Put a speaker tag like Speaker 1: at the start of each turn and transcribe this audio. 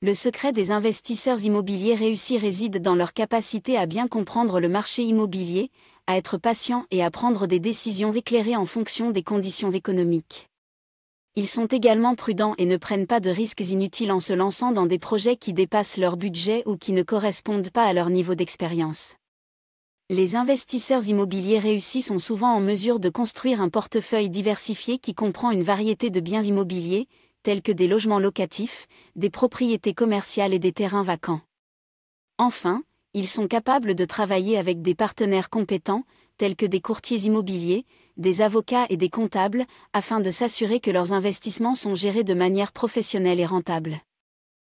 Speaker 1: Le secret des investisseurs immobiliers réussis réside dans leur capacité à bien comprendre le marché immobilier, à être patient et à prendre des décisions éclairées en fonction des conditions économiques. Ils sont également prudents et ne prennent pas de risques inutiles en se lançant dans des projets qui dépassent leur budget ou qui ne correspondent pas à leur niveau d'expérience. Les investisseurs immobiliers réussis sont souvent en mesure de construire un portefeuille diversifié qui comprend une variété de biens immobiliers, tels que des logements locatifs, des propriétés commerciales et des terrains vacants. Enfin, ils sont capables de travailler avec des partenaires compétents, tels que des courtiers immobiliers, des avocats et des comptables, afin de s'assurer que leurs investissements sont gérés de manière professionnelle et rentable.